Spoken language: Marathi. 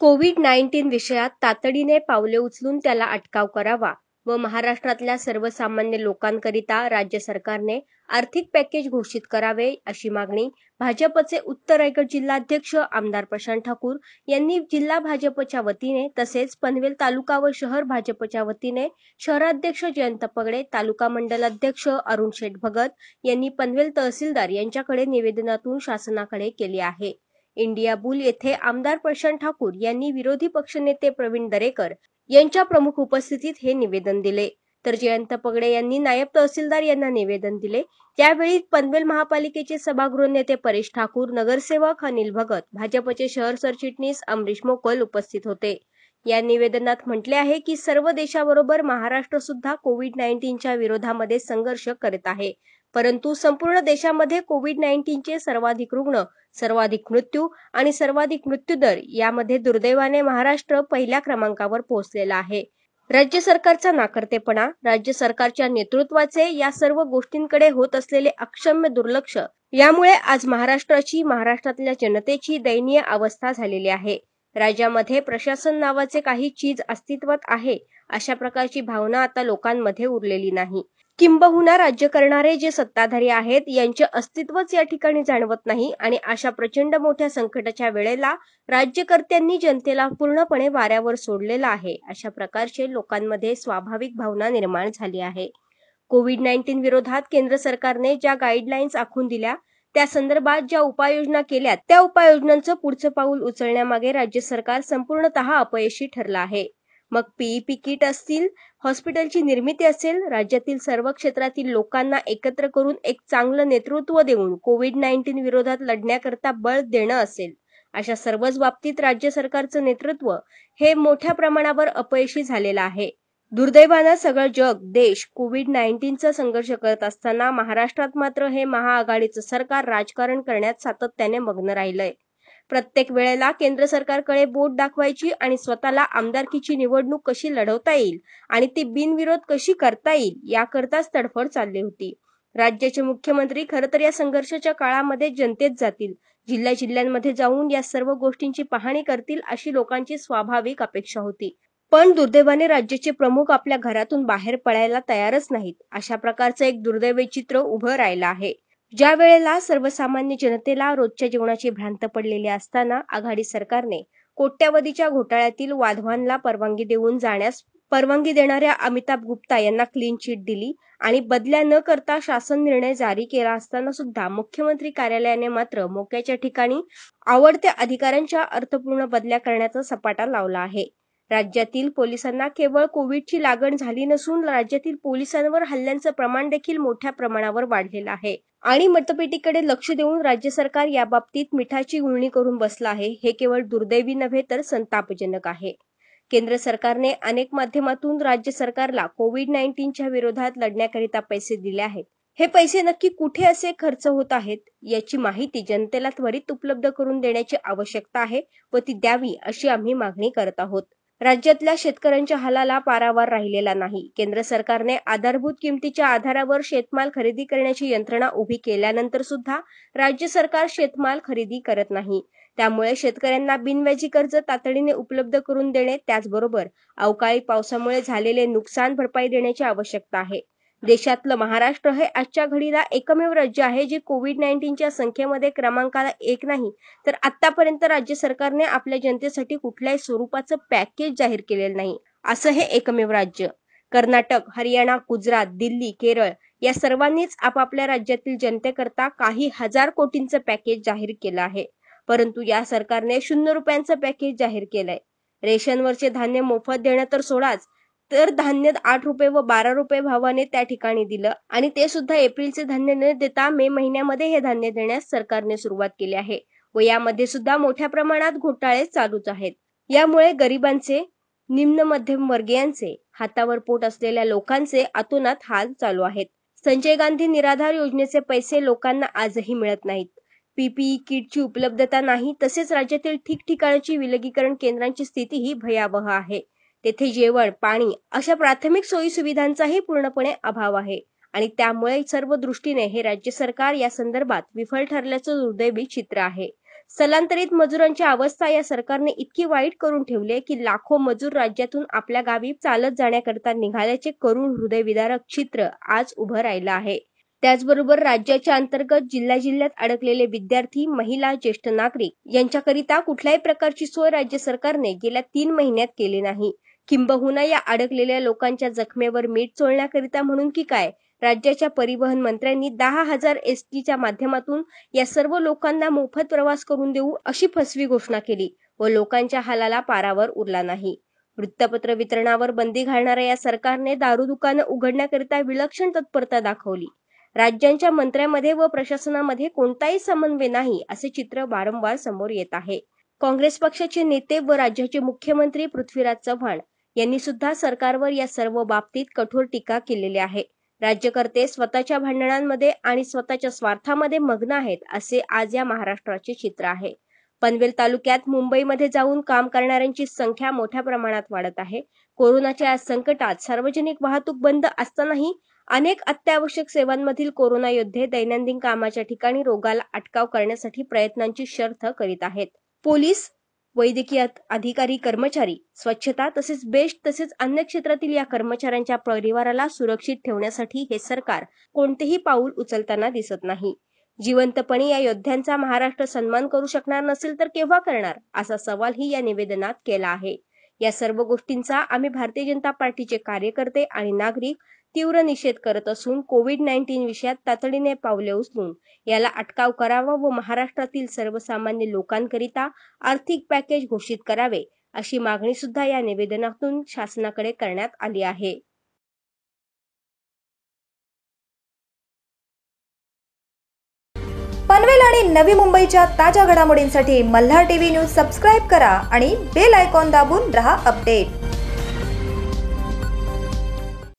कोविड नाईन्टीन विषयात तातडीने पावले उचलून त्याला अटकाव करावा व महाराष्ट्रातल्या सर्वसामान्य लोकांकरिता राज्य सरकारने आर्थिक पॅकेज घोषित करावे अशी मागणी भाजपचे उत्तर रायगड जिल्हाध्यक्ष आमदार प्रशांत ठाकूर यांनी जिल्हा भाजपच्या वतीने तसेच पनवेल तालुका व शहर भाजपच्या वतीने शहराध्यक्ष जयंत पगडे तालुका मंडल अध्यक्ष अरुण शेठ भगत यांनी पनवेल तहसीलदार यांच्याकडे निवेदनातून शासनाकडे केली आहे इंडियाबुल येथे आमदार प्रशांत ठाकूर यांनी विरोधी पक्षनेते प्रवीण दरेकर यांच्या प्रमुख उपस्थितीत हे निवेदन दिले तर जयंत पगडे यांनी नायब तहसीलदार यांना निवेदन दिले त्यावेळी पनवेल महापालिकेचे सभागृह नेते परेश ठाकूर नगरसेवक अनिल भगत भाजपचे शहर सरचिटणीस अमरीश मोकल उपस्थित होते या निवेदनात म्हटले आहे की सर्व देशाबरोबर महाराष्ट्र सुद्धा कोविड नाईन्टीनच्या विरोधामध्ये संघर्ष करत आहे परंतु संपूर्ण देशामध्ये कोविड नाईन्टीनचे सर्वाधिक रुग्ण सर्वाधिक मृत्यू आणि सर्वाधिक मृत्यू दर यामध्ये दुर्दैवाने महाराष्ट्र पहिल्या क्रमांकावर पोहोचलेला आहे राज्य सरकारचा नाकर्तेपणा राज्य सरकारच्या नेतृत्वाचे या सर्व गोष्टींकडे होत असलेले अक्षम्य दुर्लक्ष यामुळे आज महाराष्ट्राची महाराष्ट्रातल्या जनतेची दयनीय अवस्था झालेली आहे राज्यामध्ये प्रशासन नावाचे काही चीज अस्तित्वात आहे अशा प्रकारची भावना आता लोकांमध्ये उरलेली नाही किंबहुना राज्य करणारे जे सत्ताधारी आहेत यांचे अस्तित्वच या ठिकाणी जाणवत नाही आणि अशा प्रचंड मोठ्या संकटाच्या वेळेला राज्यकर्त्यांनी जनतेला पूर्णपणे वाऱ्यावर सोडलेला आहे अशा प्रकारचे लोकांमध्ये स्वाभाविक भावना निर्माण झाली आहे कोविड नाईन्टीन विरोधात केंद्र सरकारने ज्या गाईडलाईन्स आखून दिल्या त्या संदर्भात ज्या उपाययोजना केल्या त्या उपाययोजनांचं पुढचं पाऊल उचलण्यामागे राज्य सरकार संपूर्णतः अपयशी ठरलं आहे मग पीईपी किट असतील हॉस्पिटलची निर्मिती असेल राज्यातील सर्व क्षेत्रातील लोकांना एकत्र करून एक चांगलं नेतृत्व देऊन कोविड नाईन्टीन विरोधात लढण्याकरता बळ देणं असेल अशा सर्वच बाबतीत राज्य सरकारचं नेतृत्व हे मोठ्या प्रमाणावर अपयशी झालेलं आहे दुर्दैवानं सगळं जग देश कोविड नाईन्टीनचा संघर्ष करत असताना महाराष्ट्रात मात्र हे महाआघाडीचं सरकार राजकारण करण्यात सातत्याने मग्न राहिलंय प्रत्येक वेळेला केंद्र सरकारकडे बोट दाखवायची आणि स्वतःला आमदारकीची निवडणूक कशी लढवता येईल आणि ती बिनविरोध कशी करता येईल याकरताच तडफड चालली होती राज्याचे मुख्यमंत्री खरं तर या संघर्षाच्या काळामध्ये जनतेत जातील जिल्ह्या जिल्ह्यांमध्ये जाऊन या सर्व गोष्टींची पाहणी करतील अशी लोकांची स्वाभाविक अपेक्षा होती पण दुर्दैवाने राज्याचे प्रमुख आपल्या घरातून बाहेर पडायला तयारच नाहीत अशा प्रकारचं एक दुर्दैवी चित्र उभं राहिलं आहे ज्या वेळेला सर्वसामान्य जनतेला रोजच्या जीवनाची भ्रांत पडलेली असताना आघाडी सरकारने कोट्यावधीच्या घोटाळ्यातील वाधवांना परवानगी देऊन जाण्यास परवानगी देणाऱ्या अमिताभ गुप्ता यांना क्लीन चिट दिली आणि बदल्या न करता शासन निर्णय जारी केला असताना सुद्धा मुख्यमंत्री कार्यालयाने मात्र मोक्याच्या ठिकाणी आवडत्या अधिकाऱ्यांच्या अर्थपूर्ण बदल्या करण्याचा सपाटा लावला आहे राज्यातील पोलिसांना केवळ कोविडची लागण झाली नसून राज्यातील पोलिसांवर हल्ल्यांचं प्रमाण देखील मोठ्या प्रमाणावर वाढलेलं आहे आणि मतपेटीकडे लक्ष देऊन राज्य सरकार या बाबतीत मिठाची गुळणी करून बसला आहे हे केवळ दुर्दैवी नव्हे तर संतापजनक आहे केंद्र सरकारने अनेक माध्यमातून राज्य सरकारला कोविड नाईन्टीनच्या विरोधात लढण्याकरिता पैसे दिले आहेत हे पैसे नक्की कुठे असे खर्च होत आहेत याची माहिती जनतेला त्वरित उपलब्ध करून देण्याची आवश्यकता आहे व ती द्यावी अशी आम्ही मागणी करत आहोत राज्यातल्या शेतकऱ्यांच्या हालाला पारावार राहिलेला नाही केंद्र सरकारने आधारभूत किमतीच्या आधारावर शेतमाल खरेदी करण्याची यंत्रणा उभी केल्यानंतर सुद्धा राज्य सरकार शेतमाल खरेदी करत नाही त्यामुळे शेतकऱ्यांना बिनव्याजी कर्ज तातडीने उपलब्ध करून देणे त्याचबरोबर अवकाळी पावसामुळे झालेले नुकसान भरपाई देण्याची आवश्यकता आहे देशातलं महाराष्ट्र हे आजच्या घडीला एकमेव राज्य आहे जे कोविड नाईन्टीनच्या संख्येमध्ये क्रमांकाला एक नाही तर आतापर्यंत राज्य सरकारने आपल्या जनतेसाठी कुठल्याही स्वरूपाचं पॅकेज जाहीर केलेलं नाही असं हे एकमेव राज्य कर्नाटक हरियाणा गुजरात दिल्ली केरळ या सर्वांनीच आपापल्या राज्यातील जनतेकरता काही हजार कोटींचं पॅकेज जाहीर केलं आहे परंतु या सरकारने शून्य रुपयांचं पॅकेज जाहीर केलंय रेशनवरचे धान्य मोफत देणं तर सोडाच तर धान्य आठ रुपये व बारा रुपये भावाने त्या ठिकाणी दिलं आणि ते सुद्धा एप्रिलचे धान्य न देता मे महिन्यामध्ये हे धान्य देण्यास सरकारने सुरुवात केली आहे व यामध्ये सुद्धा मोठ्या प्रमाणात घोटाळे चालूच आहेत यामुळे गरिबांचे निम्न मध्यम वर्गीयांचे हातावर पोट असलेल्या लोकांचे अतोनात हाल चालू आहेत संजय गांधी निराधार योजनेचे पैसे लोकांना आजही मिळत नाहीत पीपीई किटची उपलब्धता नाही तसेच राज्यातील ठिकठिकाणची विलगीकरण केंद्रांची स्थितीही भयावह आहे तेथे जेवण पाणी अशा प्राथमिक सोयी सुविधांचाही पूर्णपणे अभाव आहे आणि त्यामुळे सर्व दृष्टीने हे राज्य सरकार या संदर्भात विफल ठरल्याचं दुर्दैवी चित्र आहे स्थलांतरित मजुरांची अवस्था या सरकारने इतकी वाईट करून ठेवली की लाखो मजूर राज्यातून आपल्या गावी चालत जाण्याकरता निघाल्याचे करून हृदयविदारक चित्र आज उभं राहिलं आहे त्याचबरोबर राज्याच्या अंतर्गत जिल्हा जिल्ह्यात अडकलेले विद्यार्थी महिला ज्येष्ठ नागरिक यांच्याकरिता कुठल्याही प्रकारची सोय राज्य सरकारने गेल्या तीन महिन्यात केली नाही किंबहुना या अडकलेल्या लोकांच्या जखमेवर मीठ चोळण्याकरिता म्हणून की काय राज्याच्या परिवहन मंत्र्यांनी दहा हजार एस टीच्या माध्यमातून या सर्व लोकांना मोफत प्रवास करून देऊ अशी फसवी घोषणा केली व लोकांच्या हालाला पारावर उरला नाही वृत्तपत्र वितरणावर बंदी घालणाऱ्या या सरकारने दारू दुकानं उघडण्याकरिता विलक्षण तत्परता दाखवली राज्यांच्या मंत्र्यांमध्ये व प्रशासनामध्ये कोणताही समन्वय नाही असे चित्र वारंवार समोर येत आहे काँग्रेस पक्षाचे नेते व राज्याचे मुख्यमंत्री पृथ्वीराज चव्हाण यांनी सुद्धा सरकारवर या सर्व बाबतीत कठोर टीका केलेली आहे राज्यकर्ते स्वतःच्या भांडणांमध्ये आणि स्वतःच्या स्वार्थामध्ये मग्न आहेत असे आज या महाराष्ट्राचे चित्र आहे पनवेल तालुक्यात मुंबईमध्ये जाऊन काम करणाऱ्यांची संख्या मोठ्या प्रमाणात वाढत आहे कोरोनाच्या या संकटात सार्वजनिक वाहतूक बंद असतानाही अनेक अत्यावश्यक सेवांमधील कोरोना योद्धे दैनंदिन कामाच्या ठिकाणी रोगाला अटकाव करण्यासाठी प्रयत्नांची शर्थ करीत आहेत पोलीस वैद्यकीय अधिकारी कर्मचारी स्वच्छता तसेच बेस्ट तसेच अन्य क्षेत्रातील या कर्मचाऱ्यांच्या परिवाराला सुरक्षित ठेवण्यासाठी हे सरकार कोणतेही पाऊल उचलताना दिसत नाही जिवंतपणे या योद्ध्यांचा महाराष्ट्र सन्मान करू शकणार नसेल तर केव्हा करणार असा सवालही या निवेदनात केला आहे या सर्व गोष्टींचा आम्ही भारतीय जनता पार्टीचे कार्यकर्ते आणि नागरिक तीव्र निषेध करत असून कोविड नाईन्टीन विषयात तातडीने पावले उचलून याला अटकाव करावा व महाराष्ट्रातील सर्वसामान्य लोकांकरिता आर्थिक पॅकेज घोषित करावे अशी मागणी सुद्धा या निवेदनातून शासनाकडे करण्यात आली आहे पनवेल आणि नवी मुंबईच्या ताज्या घडामोडींसाठी मल्हार टीव्ही न्यूज सबस्क्राईब करा आणि बेल आयकॉन दाबून रहा अपडेट